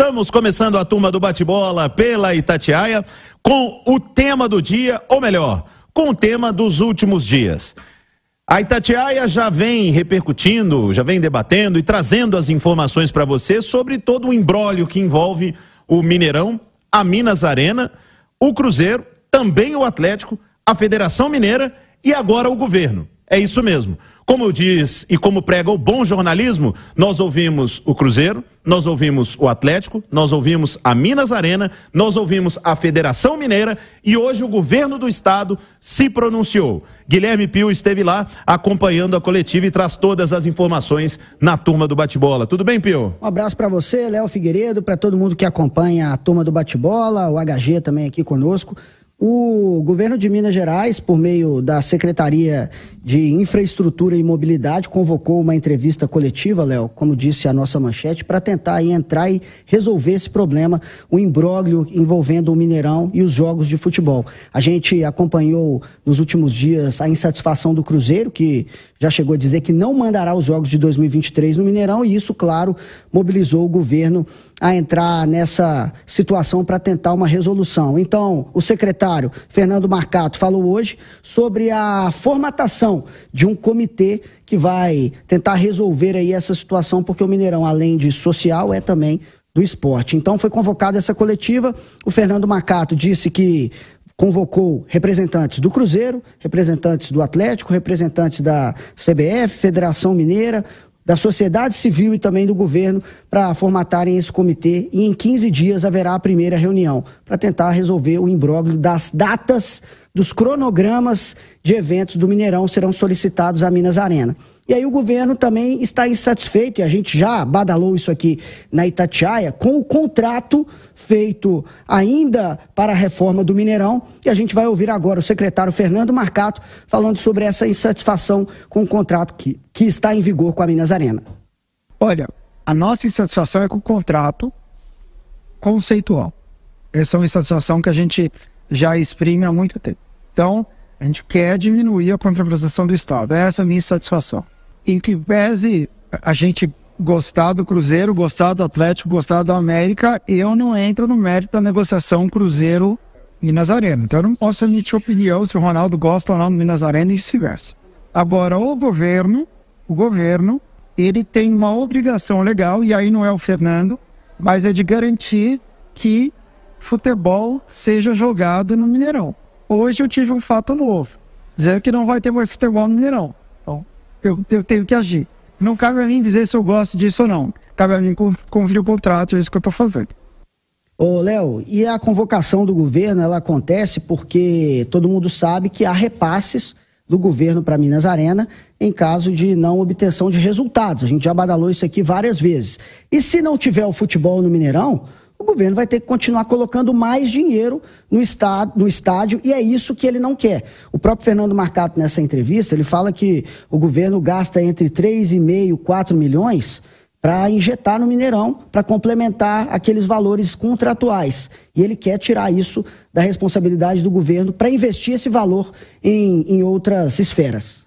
Estamos começando a turma do bate-bola pela Itatiaia com o tema do dia, ou melhor, com o tema dos últimos dias. A Itatiaia já vem repercutindo, já vem debatendo e trazendo as informações para você sobre todo o embrólio que envolve o Mineirão, a Minas Arena, o Cruzeiro, também o Atlético, a Federação Mineira e agora o governo. É isso mesmo. Como diz e como prega o bom jornalismo, nós ouvimos o Cruzeiro, nós ouvimos o Atlético, nós ouvimos a Minas Arena, nós ouvimos a Federação Mineira e hoje o governo do estado se pronunciou. Guilherme Pio esteve lá acompanhando a coletiva e traz todas as informações na turma do bate-bola. Tudo bem, Pio? Um abraço para você, Léo Figueiredo, para todo mundo que acompanha a turma do bate-bola, o HG também aqui conosco. O governo de Minas Gerais, por meio da Secretaria de Infraestrutura e Mobilidade, convocou uma entrevista coletiva, Léo, como disse a nossa manchete, para tentar entrar e resolver esse problema, o imbróglio envolvendo o Mineirão e os jogos de futebol. A gente acompanhou nos últimos dias a insatisfação do Cruzeiro, que já chegou a dizer que não mandará os jogos de 2023 no Mineirão, e isso, claro, mobilizou o governo a entrar nessa situação para tentar uma resolução. Então, o secretário Fernando Marcato falou hoje sobre a formatação de um comitê que vai tentar resolver aí essa situação, porque o Mineirão, além de social, é também do esporte. Então foi convocada essa coletiva. O Fernando Marcato disse que convocou representantes do Cruzeiro, representantes do Atlético, representantes da CBF, Federação Mineira, da sociedade civil e também do governo para formatarem esse comitê e em 15 dias haverá a primeira reunião para tentar resolver o imbróglio das datas dos cronogramas de eventos do Mineirão serão solicitados à Minas Arena. E aí o governo também está insatisfeito, e a gente já badalou isso aqui na Itatiaia, com o contrato feito ainda para a reforma do Mineirão. E a gente vai ouvir agora o secretário Fernando Marcato falando sobre essa insatisfação com o contrato que, que está em vigor com a Minas Arena. Olha, a nossa insatisfação é com o contrato conceitual. Essa é uma insatisfação que a gente já exprime há muito tempo. Então, a gente quer diminuir a contraprestação do Estado. Essa é a minha insatisfação em que pese a gente gostar do Cruzeiro, gostar do Atlético, gostar do América, eu não entro no mérito da negociação Cruzeiro Minas Arena. Então eu não posso emitir opinião se o Ronaldo gosta ou não do Arena e vice-versa. Agora, o governo, o governo, ele tem uma obrigação legal, e aí não é o Fernando, mas é de garantir que futebol seja jogado no Mineirão. Hoje eu tive um fato novo, dizendo que não vai ter mais futebol no Mineirão. Então, eu, eu tenho que agir. Não cabe a mim dizer se eu gosto disso ou não. Cabe a mim conferir o contrato, é isso que eu estou fazendo. Ô, Léo, e a convocação do governo, ela acontece porque todo mundo sabe que há repasses do governo para Minas Arena em caso de não obtenção de resultados. A gente já badalou isso aqui várias vezes. E se não tiver o futebol no Mineirão, o governo vai ter que continuar colocando mais dinheiro no, no estádio e é isso que ele não quer. O próprio Fernando Marcato, nessa entrevista, ele fala que o governo gasta entre 3,5 e 4 milhões para injetar no Mineirão, para complementar aqueles valores contratuais. E ele quer tirar isso da responsabilidade do governo para investir esse valor em, em outras esferas.